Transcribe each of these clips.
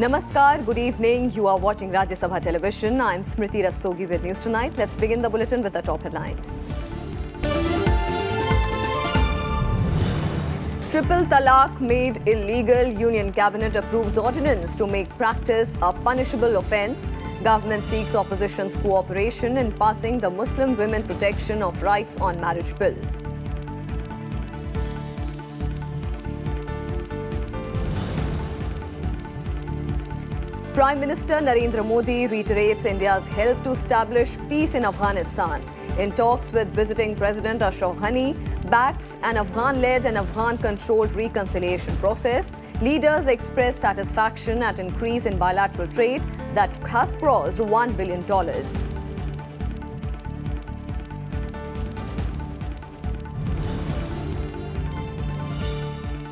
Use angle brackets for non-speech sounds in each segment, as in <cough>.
Namaskar, good evening. You are watching Rajya Sabha Television. I'm Smriti Rastogi with news tonight. Let's begin the bulletin with the top headlines. Triple talaq made illegal. Union Cabinet approves ordinance to make practice a punishable offence. Government seeks opposition's cooperation in passing the Muslim Women Protection of Rights on Marriage Bill. Prime Minister Narendra Modi reiterates India's help to establish peace in Afghanistan. In talks with visiting President Ashraf Ghani, backs an Afghan-led and Afghan-controlled reconciliation process Leaders expressed satisfaction at increase in bilateral trade that has crossed $1 billion.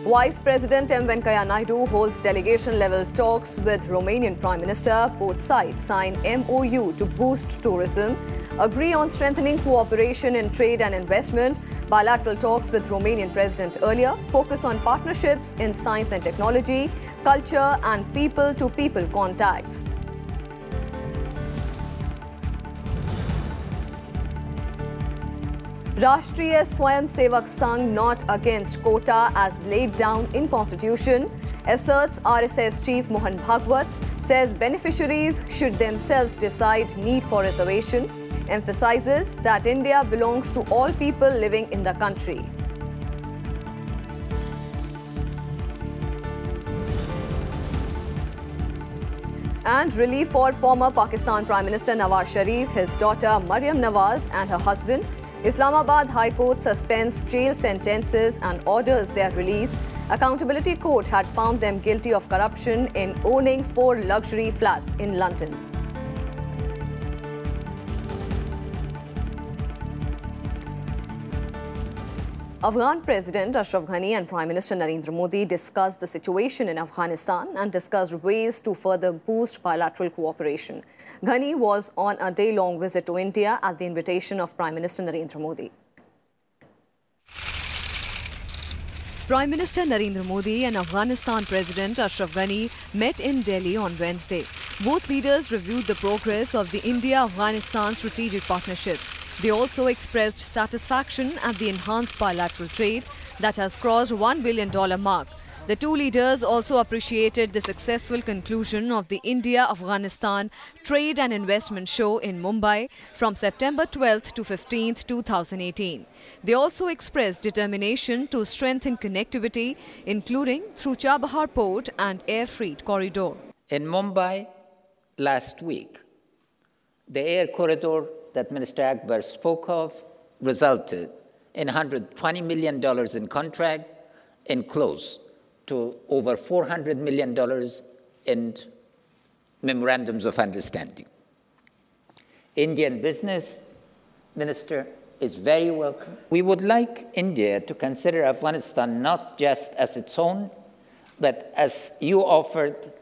Vice President M. Venkaya Naidu holds delegation level talks with Romanian Prime Minister. Both sides sign MOU to boost tourism, agree on strengthening cooperation in trade and investment. Bilateral talks with Romanian President earlier focus on partnerships in science and technology, culture, and people to people contacts. Rashtriya Swayamsevak Sangh not against quota as laid down in constitution, asserts RSS chief Mohan Bhagwat, says beneficiaries should themselves decide need for reservation, emphasizes that India belongs to all people living in the country. and relief for former Pakistan Prime Minister Nawaz Sharif, his daughter Mariam Nawaz and her husband Islamabad High Court suspends jail sentences and orders their release. Accountability Court had found them guilty of corruption in owning four luxury flats in London. Afghan President Ashraf Ghani and Prime Minister Narendra Modi discussed the situation in Afghanistan and discussed ways to further boost bilateral cooperation. Ghani was on a day-long visit to India at the invitation of Prime Minister Narendra Modi. Prime Minister Narendra Modi and Afghanistan President Ashraf Ghani met in Delhi on Wednesday. Both leaders reviewed the progress of the India-Afghanistan strategic partnership. They also expressed satisfaction at the enhanced bilateral trade that has crossed $1 billion mark. The two leaders also appreciated the successful conclusion of the India-Afghanistan Trade and Investment Show in Mumbai from September 12 to 15, 2018. They also expressed determination to strengthen connectivity, including through Chabahar Port and Air Freight Corridor. In Mumbai last week, the air corridor that Minister Akbar spoke of resulted in $120 million in contract and close to over $400 million in memorandums of understanding. Indian business, Minister, is very welcome. We would like India to consider Afghanistan not just as its own, but as you offered,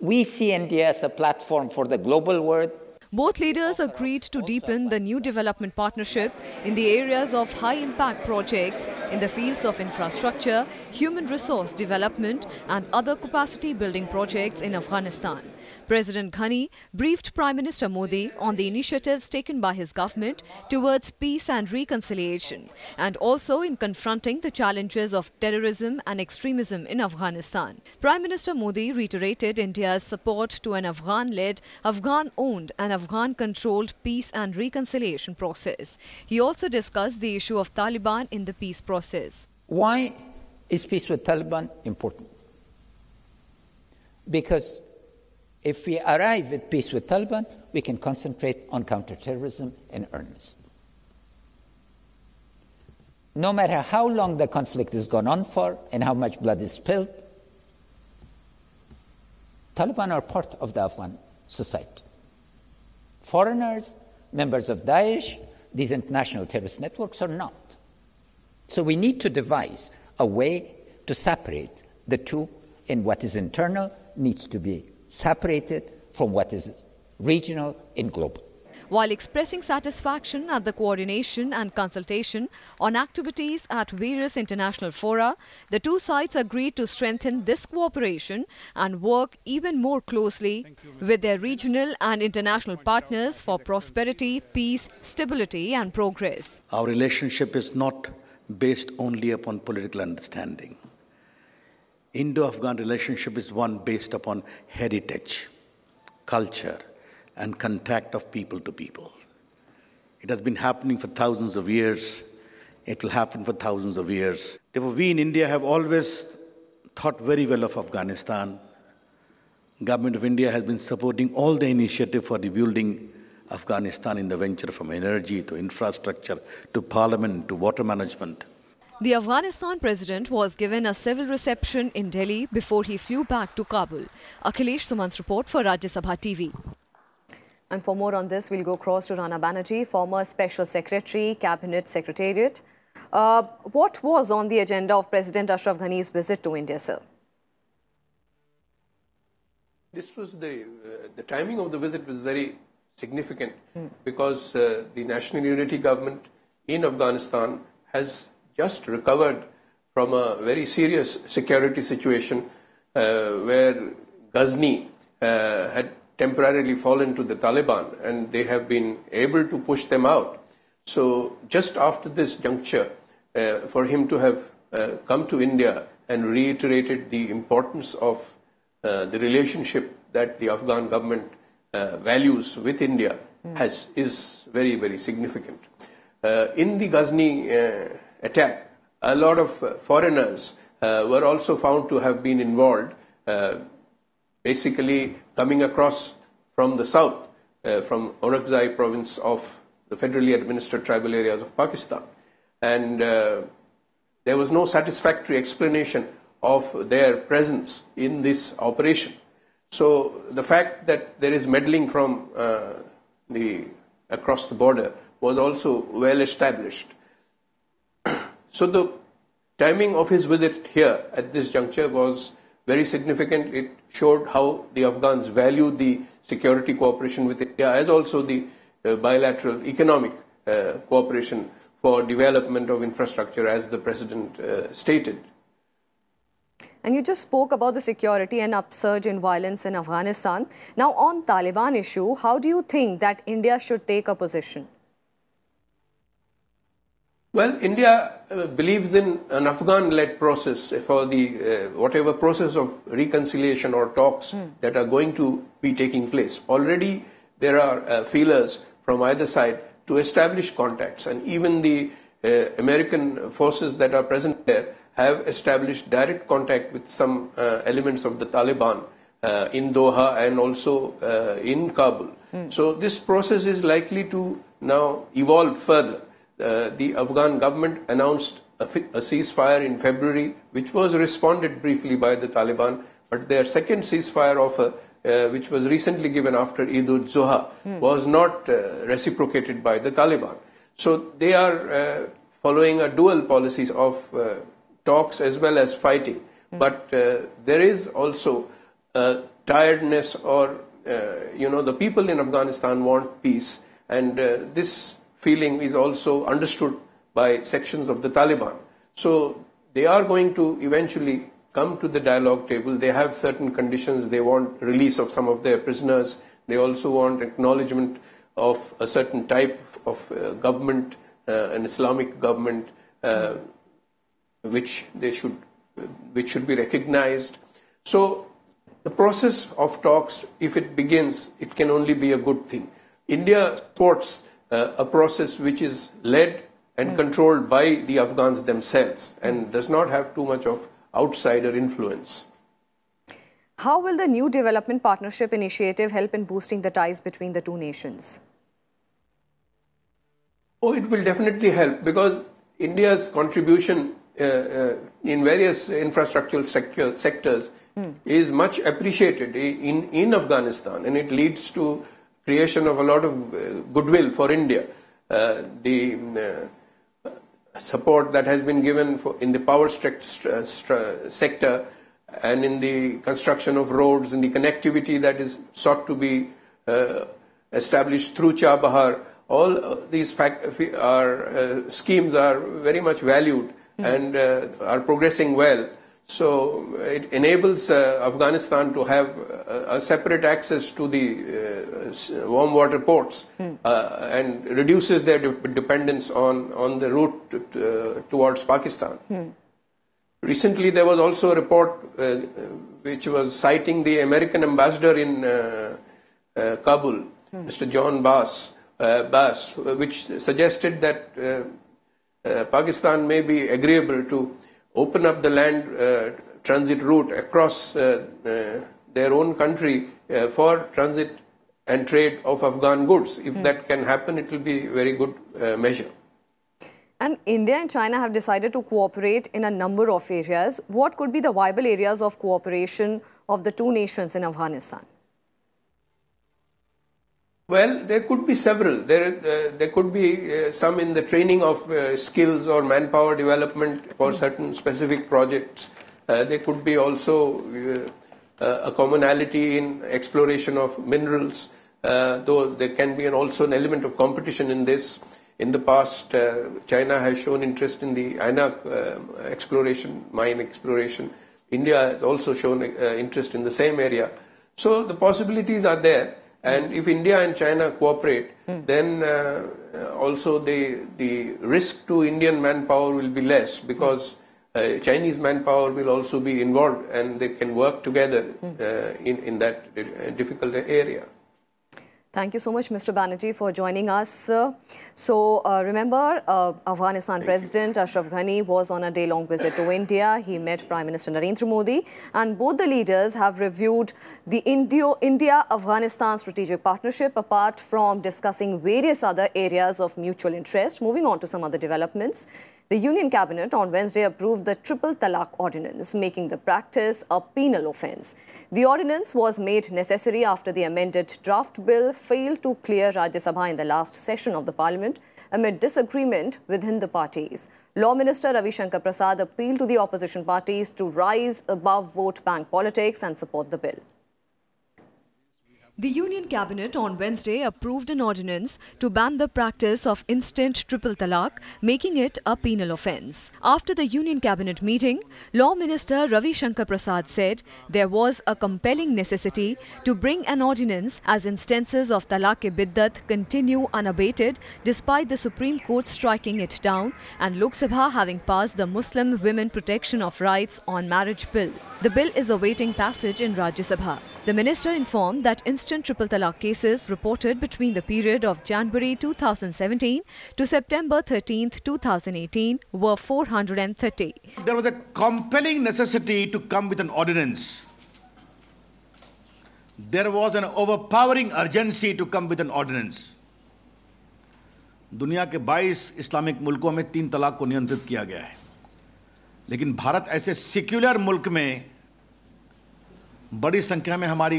we see India as a platform for the global world both leaders agreed to deepen the new development partnership in the areas of high-impact projects in the fields of infrastructure, human resource development and other capacity-building projects in Afghanistan. President Ghani briefed Prime Minister Modi on the initiatives taken by his government towards peace and reconciliation and also in confronting the challenges of terrorism and extremism in Afghanistan. Prime Minister Modi reiterated India's support to an Afghan-led, Afghan-owned and Afghan-controlled peace and reconciliation process. He also discussed the issue of Taliban in the peace process. Why is peace with Taliban important? Because if we arrive at peace with Taliban, we can concentrate on counterterrorism in earnest. No matter how long the conflict has gone on for and how much blood is spilled, Taliban are part of the Afghan society foreigners, members of Daesh, these international terrorist networks, or not. So we need to devise a way to separate the two, and what is internal needs to be separated from what is regional and global while expressing satisfaction at the coordination and consultation on activities at various international fora, the two sides agreed to strengthen this cooperation and work even more closely with their regional and international partners for prosperity, peace, stability and progress. Our relationship is not based only upon political understanding. Indo-Afghan relationship is one based upon heritage, culture, and contact of people to people. It has been happening for thousands of years. It will happen for thousands of years. Therefore, we in India have always thought very well of Afghanistan. Government of India has been supporting all the initiative for rebuilding Afghanistan in the venture from energy to infrastructure to parliament to water management. The Afghanistan president was given a civil reception in Delhi before he flew back to Kabul. Akhilesh Suman's report for Rajya Sabha TV. And for more on this, we'll go across to Rana Banerjee, former Special Secretary, Cabinet Secretariat. Uh, what was on the agenda of President Ashraf Ghani's visit to India, sir? This was the, uh, the timing of the visit was very significant mm. because uh, the National Unity Government in Afghanistan has just recovered from a very serious security situation uh, where Ghazni uh, had temporarily fallen to the Taliban and they have been able to push them out. So just after this juncture, uh, for him to have uh, come to India and reiterated the importance of uh, the relationship that the Afghan government uh, values with India mm. has is very, very significant. Uh, in the Ghazni uh, attack, a lot of foreigners were also found to have been involved basically coming across from the south, uh, from Orakzai province of the federally administered tribal areas of Pakistan. And uh, there was no satisfactory explanation of their presence in this operation. So the fact that there is meddling from uh, the across the border was also well established. <clears throat> so the timing of his visit here at this juncture was very significant. It showed how the Afghans value the security cooperation with India as also the uh, bilateral economic uh, cooperation for development of infrastructure as the President uh, stated. And you just spoke about the security and upsurge in violence in Afghanistan. Now on Taliban issue, how do you think that India should take a position? Well, India uh, believes in an Afghan-led process uh, for the uh, whatever process of reconciliation or talks mm. that are going to be taking place. Already there are uh, feelers from either side to establish contacts, and even the uh, American forces that are present there have established direct contact with some elements of the Taliban in Doha and also in Kabul. Mm. So this process is likely to now evolve further. Uh, the Afghan government announced a, a, ceasefire in February, which was responded briefly by the Taliban. But their second ceasefire offer, uh, uh, which was recently given after Eid al-Zuha, mm. was not uh, reciprocated by the Taliban. So they are uh, following a dual policies of talks as well as fighting. Mm. But there is also a tiredness or, you know, the people in Afghanistan want peace. And this feeling is also understood by sections of the Taliban. So they are going to eventually come to the dialogue table. They have certain conditions. They want release of some of their prisoners. They also want acknowledgement of a certain type of uh, government, uh, an Islamic government, uh, which they should, which should be recognized. So the process of talks, if it begins, it can only be a good thing. India supports uh, a process which is led and hmm. controlled by the Afghans themselves and hmm. does not have too much of outsider influence. How will the new development partnership initiative help in boosting the ties between the two nations? Oh, it will definitely help because India's contribution uh, uh, in various infrastructural sector, sectors mm. is much appreciated in, in Afghanistan and it leads to creation of a lot of uh, goodwill for India. Uh, the uh, support that has been given for, in the power sector and in the construction of roads and the connectivity that is sought to be uh, established through Chabahar, all these are, uh, schemes are very much valued mm. and uh, are progressing well. So it enables uh, Afghanistan to have a, a, separate access to the uh, warm water ports mm. uh, and reduces their de dependence on, on the route uh, towards Pakistan. Mm. Recently, there was also a report uh, which was citing the American ambassador in uh, Kabul, mm. Mr. John Bass, Bass, which suggested that Pakistan may be agreeable to open up the land uh, transit route across uh, uh, their own country for transit and trade of Afghan goods. If mm. that can happen, it will be a very good uh, measure. And India and China have decided to cooperate in a number of areas. What could be the viable areas of cooperation of the two nations in Afghanistan? Well, there could be several. There, uh, there could be uh, some in the training of uh, skills or manpower development for certain specific projects. Uh, there could be also uh, uh, a commonality in exploration of minerals, though there can be an, also an element of competition in this. In the past, China has shown interest in the INAC exploration, mine exploration. India has also shown interest in the same area. So the possibilities are there. And if India and China cooperate, mm. then uh, also the, the risk to Indian manpower will be less because uh, Chinese manpower will also be involved and they can work together uh, in, in that uh, difficult area. Thank you so much, Mr. Banerjee, for joining us. So, uh, remember, uh, Afghanistan Thank President you. Ashraf Ghani was on a day-long visit to India. He met Prime Minister Narendra Modi, and both the leaders have reviewed the India-Afghanistan strategic partnership, apart from discussing various other areas of mutual interest. Moving on to some other developments. The Union Cabinet on Wednesday approved the Triple Talaq Ordinance, making the practice a penal offence. The ordinance was made necessary after the amended draft bill failed to clear Rajya Sabha in the last session of the Parliament amid disagreement within the parties. Law Minister Ravi Shankar Prasad appealed to the opposition parties to rise above vote bank politics and support the bill. The Union Cabinet on Wednesday approved an ordinance to ban the practice of instant triple talaq, making it a penal offence. After the Union Cabinet meeting, Law Minister Ravi Shankar Prasad said there was a compelling necessity to bring an ordinance as instances of talaq-e-biddat continue unabated despite the Supreme Court striking it down and Lok Sabha having passed the Muslim Women Protection of Rights on Marriage Bill. The bill is awaiting passage in Rajya Sabha. The minister informed that instant triple talaq cases reported between the period of January 2017 to September 13, 2018 were 430. There was a compelling necessity to come with an ordinance. There was an overpowering urgency to come with an ordinance. दुनिया के 22 Islamic मुल्कों में तीन तलाक को नियंत्रित किया गया है लेकिन भारत ऐसे सिक्युलर मुल्क में बड़ी संख्या में हमारी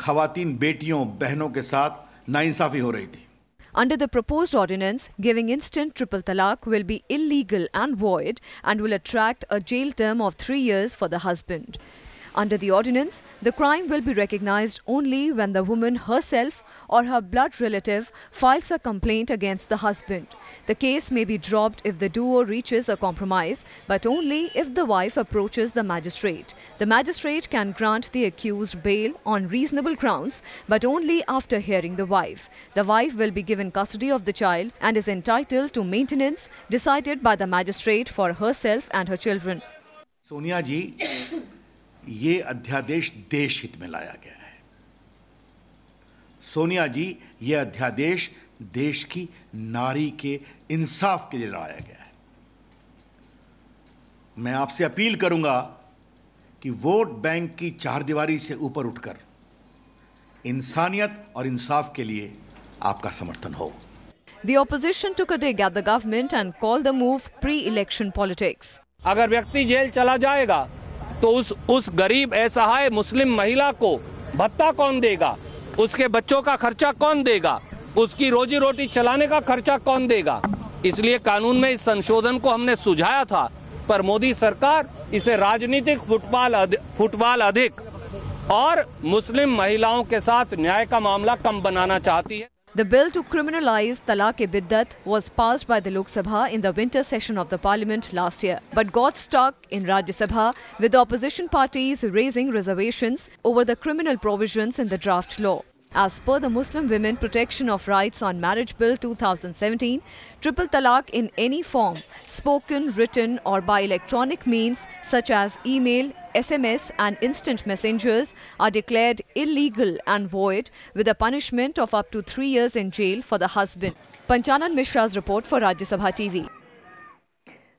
खातन बेटियों बहनों के साथ नाइंसाफी हो रही थी Under the proposed ordinance, giving instant triple talaq will be illegal and void and will attract a jail term of three years for the husband. Under the ordinance, the crime will be recognized only when the woman herself or her blood relative files a complaint against the husband. The case may be dropped if the duo reaches a compromise, but only if the wife approaches the magistrate. The magistrate can grant the accused bail on reasonable grounds, but only after hearing the wife. The wife will be given custody of the child and is entitled to maintenance decided by the magistrate for herself and her children. Sonia ji, ये अध्यादेश देश हित में लाया गया सोनिया जी यह अध्यादेश देश की नारी के इंसाफ के लिए लाया गया है मैं आपसे अपील करूंगा कि वोट बैंक की चार दीवारी से ऊपर उठकर इंसानियत और इंसाफ के लिए आपका समर्थन हो The opposition took a dig at the government and called the move pre-election politics. अगर व्यक्ति जेल चला जाएगा तो उस उस गरीब असहाय मुस्लिम महिला को भत्ता कौन देगा उसके बच्चों का खर्चा कौन देगा उसकी रोजी रोटी चलाने का खर्चा कौन देगा इसलिए कानून में इस संशोधन को हमने सुझाया था पर मोदी सरकार इसे राजनीतिक फुटबॉल फुटबॉल अधिक और मुस्लिम महिलाओं के साथ न्याय का मामला कम बनाना चाहती है The bill to criminalize talaq-e-biddat was passed by the Lok Sabha in the winter session of the parliament last year, but got stuck in Rajya Sabha with the opposition parties raising reservations over the criminal provisions in the draft law. As per the Muslim Women Protection of Rights on Marriage Bill 2017, triple talaq in any form, spoken, written or by electronic means such as email, SMS and instant messengers are declared illegal and void with a punishment of up to three years in jail for the husband. Panchanan Mishra's report for Rajya Sabha TV.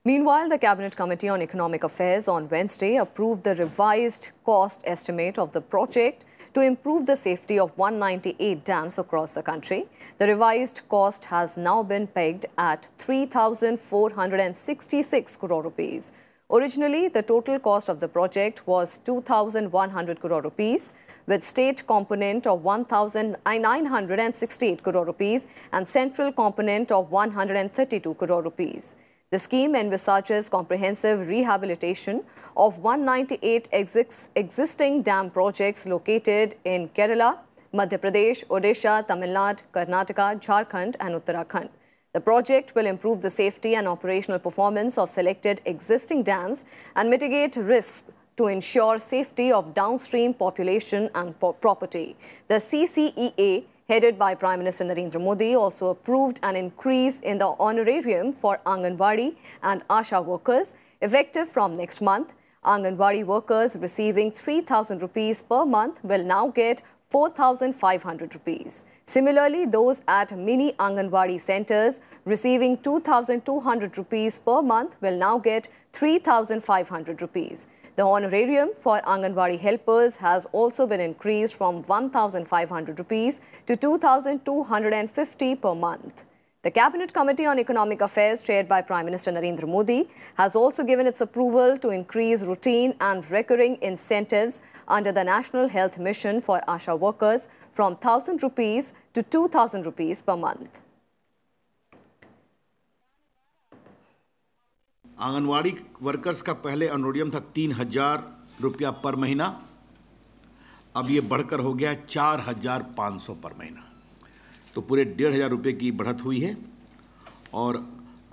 Meanwhile, the Cabinet Committee on Economic Affairs on Wednesday approved the revised cost estimate of the project to improve the safety of 198 dams across the country. The revised cost has now been pegged at 3,466 crore rupees. Originally, the total cost of the project was 2,100 crore rupees, with state component of 1,968 crore rupees and central component of 132 crore rupees. The scheme envisages comprehensive rehabilitation of 198 ex existing dam projects located in Kerala, Madhya Pradesh, Odisha, Tamil Nadu, Karnataka, Jharkhand and Uttarakhand. The project will improve the safety and operational performance of selected existing dams and mitigate risks to ensure safety of downstream population and property. The CCEA headed by Prime Minister Narendra Modi, also approved an increase in the honorarium for Anganwadi and ASHA workers, effective from next month. Anganwadi workers receiving 3,000 rupees per month will now get 4,500 rupees. Similarly, those at mini Anganwadi centers receiving 2,200 rupees per month will now get 3,500 rupees. The honorarium for Anganwadi helpers has also been increased from 1,500 rupees to 2,250 per month. The Cabinet Committee on Economic Affairs, chaired by Prime Minister Narendra Modi, has also given its approval to increase routine and recurring incentives under the National Health Mission for ASHA workers from 1,000 rupees to 2,000 rupees per month. Anganwadi workers का पहले अनोडियम था तीन हज़ार रुपया पर महीना अब ये बढ़कर हो गया चार हज़ार पाँच सौ पर महीना तो पूरे डेढ़ हज़ार रुपये की बढ़त हुई है और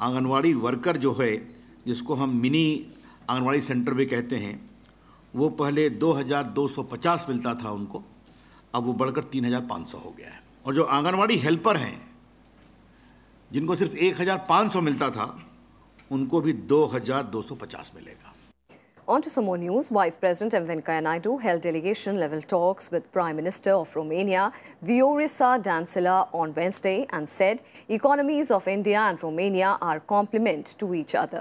आंगनवाड़ी वर्कर जो है जिसको हम मिनी आंगनवाड़ी सेंटर भी कहते हैं वो पहले 2,250 मिलता था उनको अब वो बढ़कर 3,500 हो गया है और जो आंगनवाड़ी हेल्पर हैं जिनको सिर्फ 1,500 मिलता था उनको भी 2,250 मिलेगा On to some more news. Vice President M. Venkaya Naidu held delegation-level talks with Prime Minister of Romania, Viorisa Dancila, on Wednesday and said economies of India and Romania are complement to each other.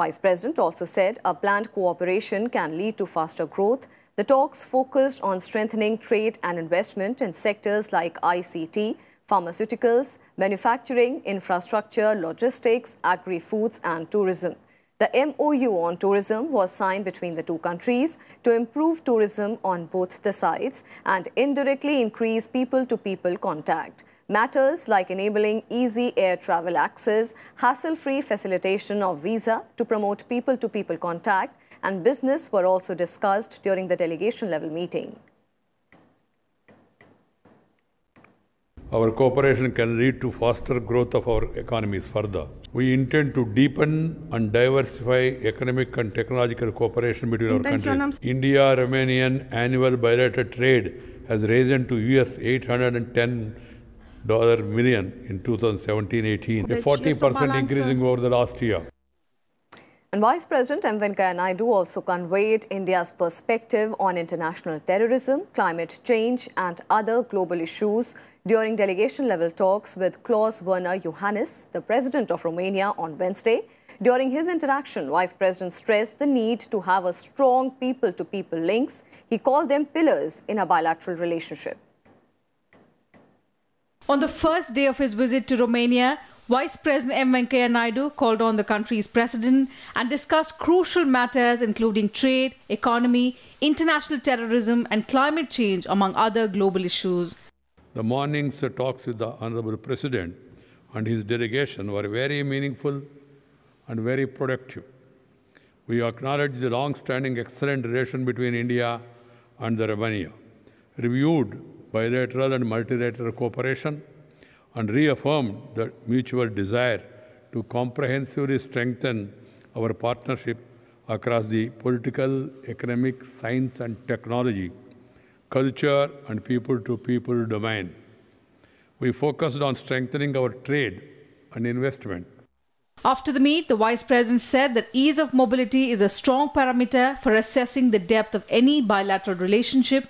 Vice President also said a planned cooperation can lead to faster growth. The talks focused on strengthening trade and investment in sectors like ICT, pharmaceuticals, manufacturing, infrastructure, logistics, agri-foods and tourism. The MOU on tourism was signed between the two countries to improve tourism on both the sides and indirectly increase people-to-people -people contact. Matters like enabling easy air travel access, hassle-free facilitation of visa to promote people to -people contact and business were also discussed during the delegation-level meeting. Our cooperation can lead to faster growth of our economies further. We intend to deepen and diversify economic and technological cooperation between our countries. India Romanian annual bilateral trade has risen to US $810 dollar in 2017-18, a 40% increasing over the last year. And Vice President M. Venkaya Naidu also conveyed India's perspective on international terrorism, climate change and other global issues during delegation-level talks with Klaus Werner Johannes, the President of Romania, on Wednesday. During his interaction, Vice President stressed the need to have a strong people-to-people -people links. He called them pillars in a bilateral relationship. On the first day of his visit to Romania, Vice President M. Venkaya Naidu called on the country's president and discussed crucial matters including trade, economy, international terrorism, and climate change, among other global issues. The morning's talks with the Honorable President and his delegation were very meaningful and very productive. We acknowledge the long standing excellent relation between India and the Romania, reviewed bilateral and multilateral cooperation and reaffirmed the mutual desire to comprehensively strengthen our partnership across the political, economic, science and technology, culture and people-to-people -people domain. We focused on strengthening our trade and investment. After the meet, the Vice President said that ease of mobility is a strong parameter for assessing the depth of any bilateral relationship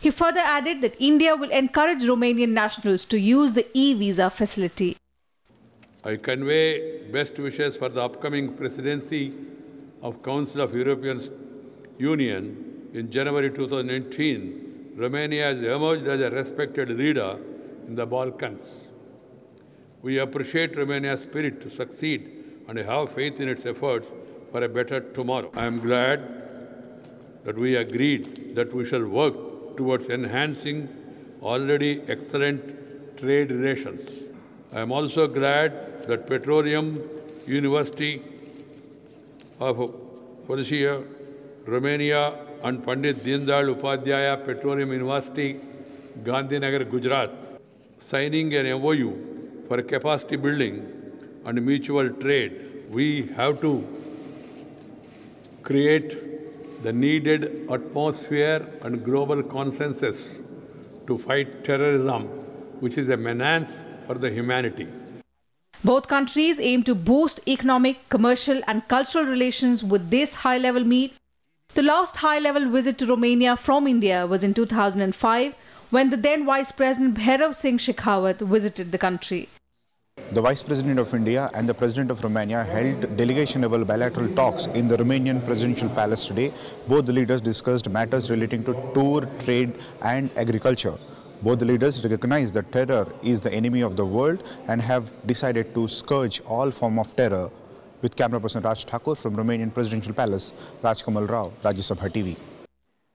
he further added that India will encourage Romanian nationals to use the e-visa facility. I convey best wishes for the upcoming presidency of Council of European Union in January 2018. Romania has emerged as a respected leader in the Balkans. We appreciate Romania's spirit to succeed and have faith in its efforts for a better tomorrow. I am glad that we agreed that we shall work towards enhancing already excellent trade relations. I am also glad that Petroleum University of Policia, Romania and Pandit Dindal Upadhyaya Petroleum University, Gandhinagar, Gujarat, signing an MOU for capacity building and mutual trade. We have to create the needed atmosphere and global consensus to fight terrorism, which is a menace for the humanity. Both countries aim to boost economic, commercial, and cultural relations with this high level meet. The last high level visit to Romania from India was in 2005 when the then Vice President Bhairav Singh Shikhawat visited the country the Vice President of India and the President of Romania held delegation-level bilateral talks in the Romanian Presidential Palace today. Both the leaders discussed matters relating to tour, trade and agriculture. Both the leaders recognize that terror is the enemy of the world and have decided to scourge all form of terror. With camera person Raj Thakur from Romanian Presidential Palace, Rajkamal Rao, Rajya Sabha TV.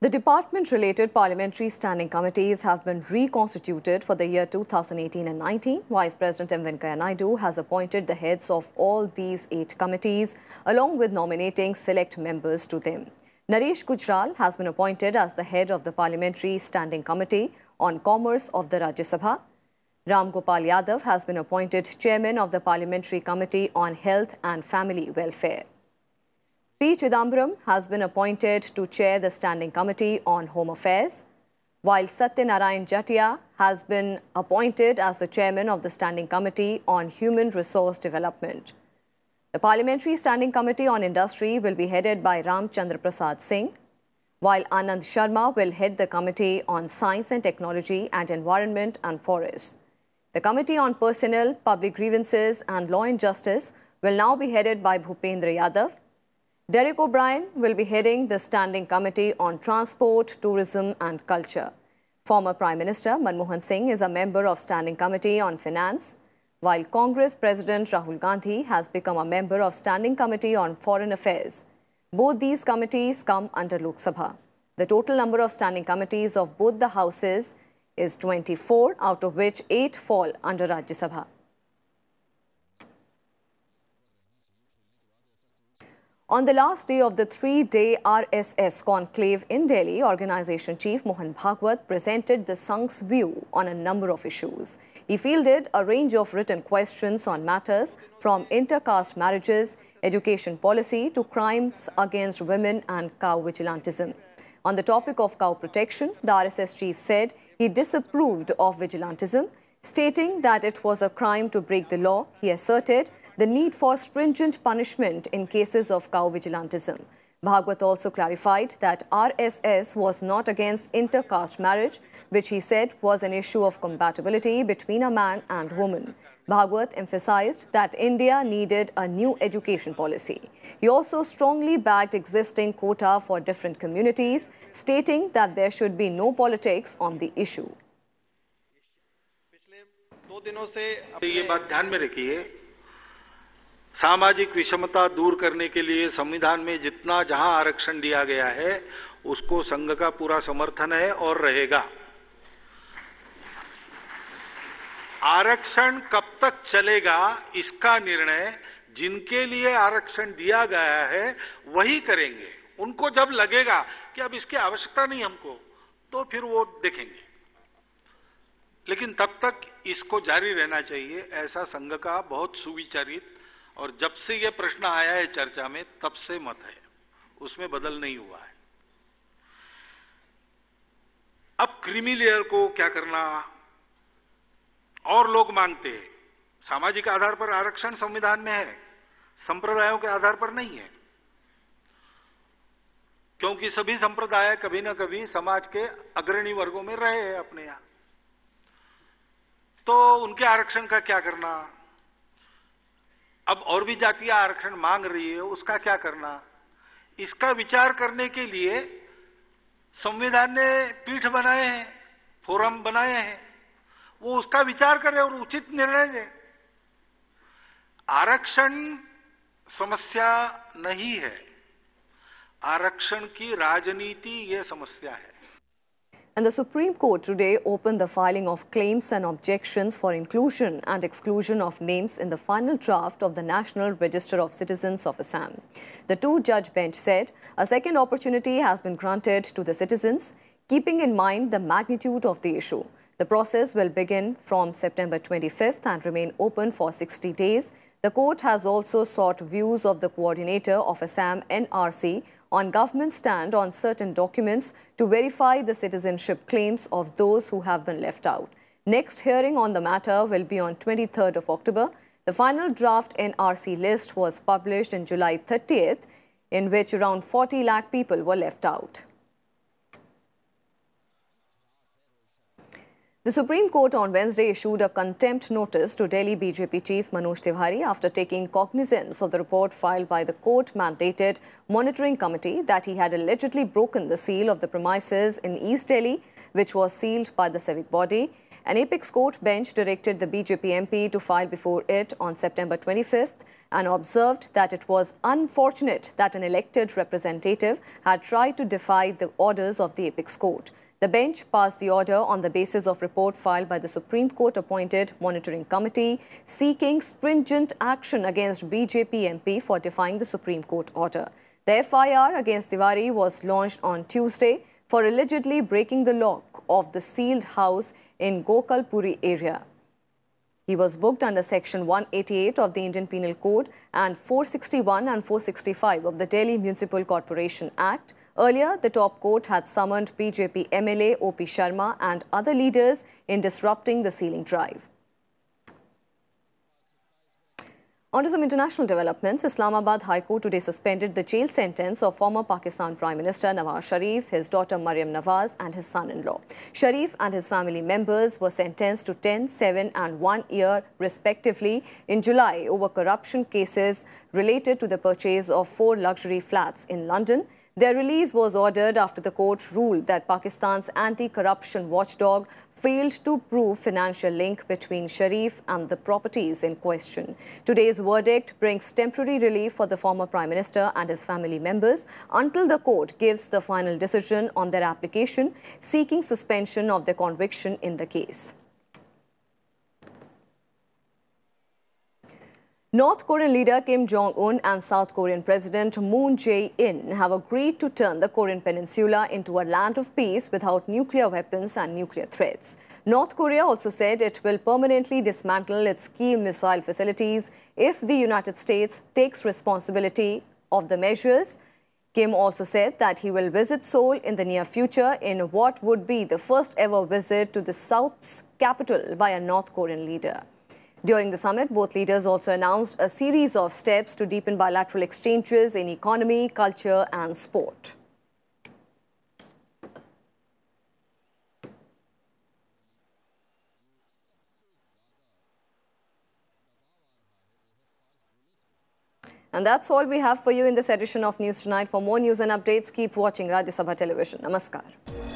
The department-related parliamentary standing committees have been reconstituted for the year 2018 and 19. Vice President M. Venkaya Naidu has appointed the heads of all these eight committees, along with nominating select members to them. Nareesh Gujral has been appointed as the head of the Parliamentary Standing Committee on Commerce of the Rajya Sabha. Ram Gopal Yadav has been appointed chairman of the Parliamentary Committee on Health and Family Welfare. P. Chidambaram has been appointed to chair the Standing Committee on Home Affairs, while Satya Narayan Jatia has been appointed as the chairman of the Standing Committee on Human Resource Development. The Parliamentary Standing Committee on Industry will be headed by Ram Chandra Prasad Singh, while Anand Sharma will head the Committee on Science and Technology and Environment and Forests. The Committee on Personnel, Public Grievances and Law and Justice will now be headed by Bhupendra Yadav, Derek O'Brien will be heading the Standing Committee on Transport, Tourism and Culture. Former Prime Minister Manmohan Singh is a member of Standing Committee on Finance, while Congress President Rahul Gandhi has become a member of Standing Committee on Foreign Affairs. Both these committees come under Lok Sabha. The total number of standing committees of both the houses is 24, out of which 8 fall under Rajya Sabha. On the last day of the three-day RSS conclave in Delhi, organization chief Mohan Bhagwat presented the Sangh's view on a number of issues. He fielded a range of written questions on matters from intercaste marriages, education policy to crimes against women and cow vigilantism. On the topic of cow protection, the RSS chief said he disapproved of vigilantism, stating that it was a crime to break the law. He asserted the need for stringent punishment in cases of cow vigilantism. Bhagwat also clarified that RSS was not against intercaste marriage, which he said was an issue of compatibility between a man and woman. Bhagwat emphasized that India needed a new education policy. He also strongly backed existing quota for different communities, stating that there should be no politics on the issue. दिनों से ये बात ध्यान में रखिए सामाजिक विषमता दूर करने के लिए संविधान में जितना जहां आरक्षण दिया गया है उसको संघ का पूरा समर्थन है और रहेगा आरक्षण कब तक चलेगा इसका निर्णय जिनके लिए आरक्षण दिया गया है वही करेंगे उनको जब लगेगा कि अब इसकी आवश्यकता नहीं हमको तो फिर वो देखेंगे लेकिन तब तक इसको जारी रहना चाहिए ऐसा संघ का बहुत सुविचारित और जब से यह प्रश्न आया है चर्चा में तब से मत है उसमें बदल नहीं हुआ है अब क्रीमी लेयर को क्या करना और लोग मांगते हैं सामाजिक आधार पर आरक्षण संविधान में है संप्रदायों के आधार पर नहीं है क्योंकि सभी संप्रदाय कभी ना कभी समाज के अग्रणी वर्गों में रहे हैं अपने यहां तो उनके आरक्षण का क्या करना अब और भी जातीय आरक्षण मांग रही है उसका क्या करना इसका विचार करने के लिए संविधान ने पीठ बनाए हैं फोरम बनाए हैं वो उसका विचार करें और उचित निर्णय दें आरक्षण समस्या नहीं है आरक्षण की राजनीति ये समस्या है and the Supreme Court today opened the filing of claims and objections for inclusion and exclusion of names in the final draft of the National Register of Citizens of Assam. The two-judge bench said a second opportunity has been granted to the citizens, keeping in mind the magnitude of the issue. The process will begin from September 25th and remain open for 60 days the court has also sought views of the coordinator of Assam NRC on government stand on certain documents to verify the citizenship claims of those who have been left out. Next hearing on the matter will be on 23rd of October. The final draft NRC list was published on July 30th, in which around 40 lakh people were left out. The Supreme Court on Wednesday issued a contempt notice to Delhi BJP chief Manoj Tiwari after taking cognizance of the report filed by the court-mandated monitoring committee that he had allegedly broken the seal of the premises in East Delhi, which was sealed by the civic body. An apex court bench directed the BJP MP to file before it on September 25th and observed that it was unfortunate that an elected representative had tried to defy the orders of the apex court. The bench passed the order on the basis of report filed by the Supreme Court-appointed monitoring committee seeking stringent action against BJP MP for defying the Supreme Court order. The FIR against Tiwari was launched on Tuesday for allegedly breaking the lock of the sealed house in Gokalpuri area. He was booked under Section 188 of the Indian Penal Code and 461 and 465 of the Delhi Municipal Corporation Act Earlier, the top court had summoned BJP MLA OP Sharma and other leaders in disrupting the ceiling drive. On to some international developments. Islamabad High Court today suspended the jail sentence of former Pakistan Prime Minister Nawaz Sharif, his daughter Mariam Nawaz and his son-in-law. Sharif and his family members were sentenced to 10, 7 and 1 year respectively in July over corruption cases related to the purchase of four luxury flats in London. Their release was ordered after the court ruled that Pakistan's anti-corruption watchdog failed to prove financial link between Sharif and the properties in question. Today's verdict brings temporary relief for the former Prime Minister and his family members until the court gives the final decision on their application seeking suspension of their conviction in the case. North Korean leader Kim Jong-un and South Korean President Moon Jae-in have agreed to turn the Korean peninsula into a land of peace without nuclear weapons and nuclear threats. North Korea also said it will permanently dismantle its key missile facilities if the United States takes responsibility of the measures. Kim also said that he will visit Seoul in the near future in what would be the first ever visit to the South's capital by a North Korean leader. During the summit, both leaders also announced a series of steps to deepen bilateral exchanges in economy, culture and sport. And that's all we have for you in this edition of News Tonight. For more news and updates, keep watching Rajya Sabha Television. Namaskar.